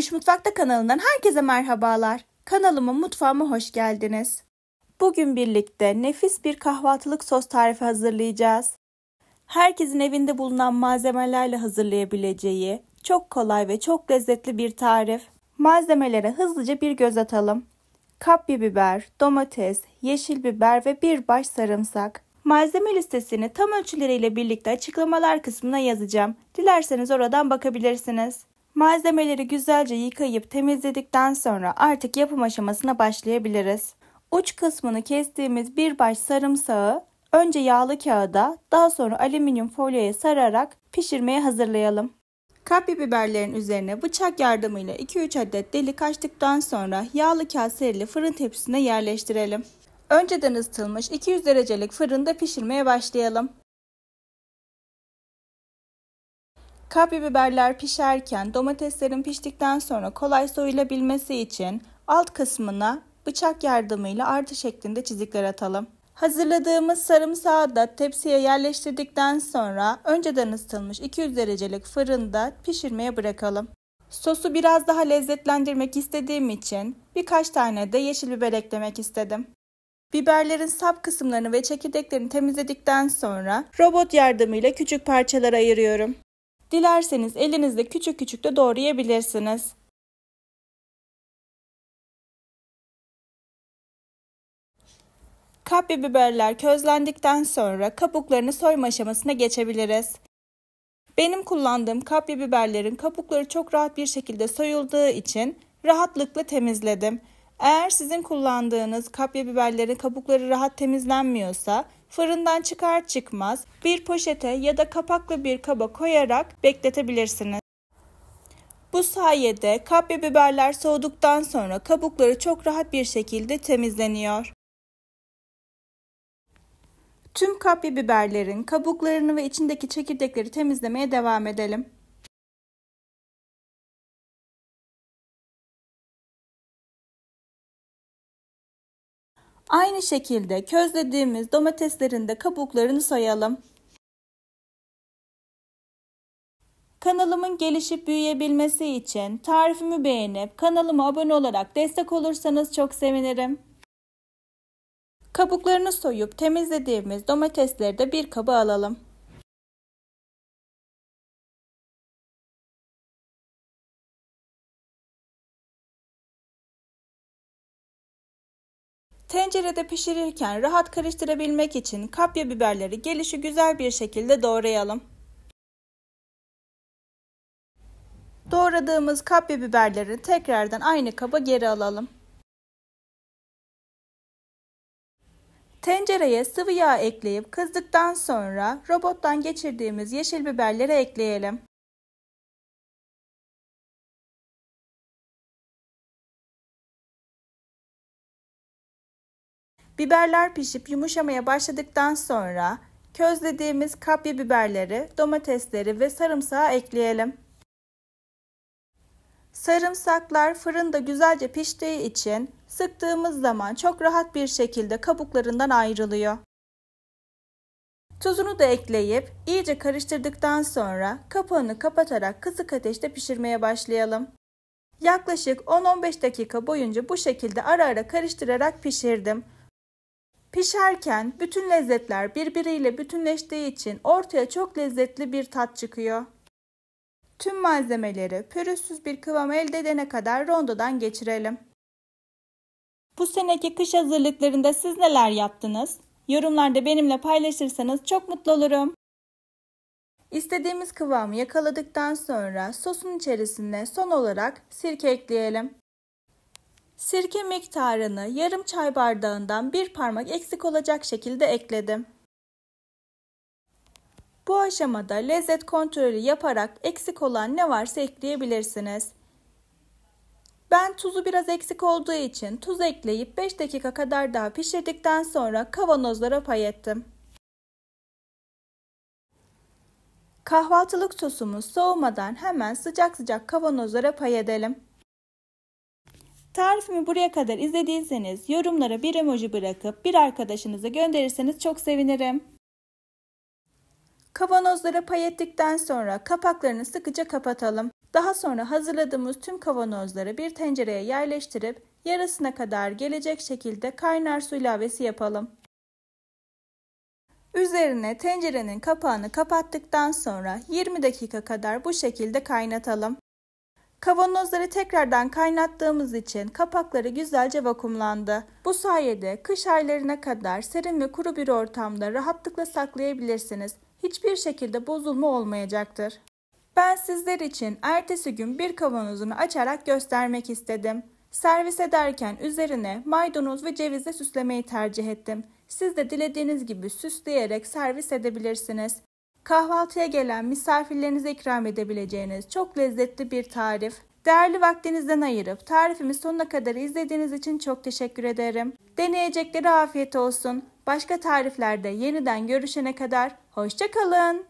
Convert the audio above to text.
Düş Mutfakta kanalından herkese merhabalar. Kanalıma mutfağıma hoş geldiniz. Bugün birlikte nefis bir kahvaltılık sos tarifi hazırlayacağız. Herkesin evinde bulunan malzemelerle hazırlayabileceği çok kolay ve çok lezzetli bir tarif. Malzemelere hızlıca bir göz atalım. Kapya biber, domates, yeşil biber ve bir baş sarımsak. Malzeme listesini tam ölçüleriyle birlikte açıklamalar kısmına yazacağım. Dilerseniz oradan bakabilirsiniz. Malzemeleri güzelce yıkayıp temizledikten sonra artık yapım aşamasına başlayabiliriz. Uç kısmını kestiğimiz bir baş sarımsağı önce yağlı kağıda daha sonra alüminyum folyoya sararak pişirmeye hazırlayalım. Kapya biberlerin üzerine bıçak yardımıyla 2-3 adet delik açtıktan sonra yağlı kağıt serili fırın tepsisine yerleştirelim. Önceden ısıtılmış 200 derecelik fırında pişirmeye başlayalım. Kapya biberler pişerken domateslerin piştikten sonra kolay soyulabilmesi için alt kısmına bıçak yardımıyla artı şeklinde çizikler atalım. Hazırladığımız sarımsağı da tepsiye yerleştirdikten sonra önceden ısıtılmış 200 derecelik fırında pişirmeye bırakalım. Sosu biraz daha lezzetlendirmek istediğim için birkaç tane de yeşil biber eklemek istedim. Biberlerin sap kısımlarını ve çekirdeklerini temizledikten sonra robot yardımıyla küçük parçalara ayırıyorum. Dilerseniz elinizle küçük küçük de doğrayabilirsiniz. Kapya biberler közlendikten sonra kabuklarını soyma aşamasına geçebiliriz. Benim kullandığım kapya biberlerin kabukları çok rahat bir şekilde soyulduğu için rahatlıkla temizledim. Eğer sizin kullandığınız kapya biberlerin kabukları rahat temizlenmiyorsa fırından çıkar çıkmaz bir poşete ya da kapaklı bir kaba koyarak bekletebilirsiniz. Bu sayede kapya biberler soğuduktan sonra kabukları çok rahat bir şekilde temizleniyor. Tüm kapya biberlerin kabuklarını ve içindeki çekirdekleri temizlemeye devam edelim. Aynı şekilde közlediğimiz domateslerin de kabuklarını soyalım. Kanalımın gelişip büyüyebilmesi için tarifimi beğenip kanalıma abone olarak destek olursanız çok sevinirim. Kabuklarını soyup temizlediğimiz domatesleri de bir kaba alalım. Tencerede pişirirken rahat karıştırabilmek için kapya biberleri gelişi güzel bir şekilde doğrayalım. Doğradığımız kapya biberleri tekrardan aynı kaba geri alalım. Tencereye sıvı yağ ekleyip kızdıktan sonra robottan geçirdiğimiz yeşil biberleri ekleyelim. Biberler pişip yumuşamaya başladıktan sonra közlediğimiz kapya biberleri, domatesleri ve sarımsağı ekleyelim. Sarımsaklar fırında güzelce piştiği için sıktığımız zaman çok rahat bir şekilde kabuklarından ayrılıyor. Tuzunu da ekleyip iyice karıştırdıktan sonra kapağını kapatarak kısık ateşte pişirmeye başlayalım. Yaklaşık 10-15 dakika boyunca bu şekilde ara ara karıştırarak pişirdim. Pişerken bütün lezzetler birbiriyle bütünleştiği için ortaya çok lezzetli bir tat çıkıyor. Tüm malzemeleri pürüzsüz bir kıvam elde edene kadar rondodan geçirelim. Bu seneki kış hazırlıklarında siz neler yaptınız? Yorumlarda benimle paylaşırsanız çok mutlu olurum. İstediğimiz kıvamı yakaladıktan sonra sosun içerisine son olarak sirke ekleyelim. Sirke miktarını yarım çay bardağından bir parmak eksik olacak şekilde ekledim. Bu aşamada lezzet kontrolü yaparak eksik olan ne varsa ekleyebilirsiniz. Ben tuzu biraz eksik olduğu için tuz ekleyip 5 dakika kadar daha pişirdikten sonra kavanozlara pay ettim. Kahvaltılık sosumuz soğumadan hemen sıcak sıcak kavanozlara pay edelim. Tarifimi buraya kadar izlediyseniz yorumlara bir emoji bırakıp bir arkadaşınıza gönderirseniz çok sevinirim. Kavanozlara pay ettikten sonra kapaklarını sıkıca kapatalım. Daha sonra hazırladığımız tüm kavanozları bir tencereye yerleştirip yarısına kadar gelecek şekilde kaynar su ilavesi yapalım. Üzerine tencerenin kapağını kapattıktan sonra 20 dakika kadar bu şekilde kaynatalım. Kavanozları tekrardan kaynattığımız için kapakları güzelce vakumlandı. Bu sayede kış aylarına kadar serin ve kuru bir ortamda rahatlıkla saklayabilirsiniz. Hiçbir şekilde bozulma olmayacaktır. Ben sizler için ertesi gün bir kavanozunu açarak göstermek istedim. Servis ederken üzerine maydanoz ve cevizle süslemeyi tercih ettim. Siz de dilediğiniz gibi süsleyerek servis edebilirsiniz. Kahvaltıya gelen misafirlerinize ikram edebileceğiniz çok lezzetli bir tarif. Değerli vaktinizden ayırıp tarifimi sonuna kadar izlediğiniz için çok teşekkür ederim. Deneyecekleri afiyet olsun. Başka tariflerde yeniden görüşene kadar hoşçakalın.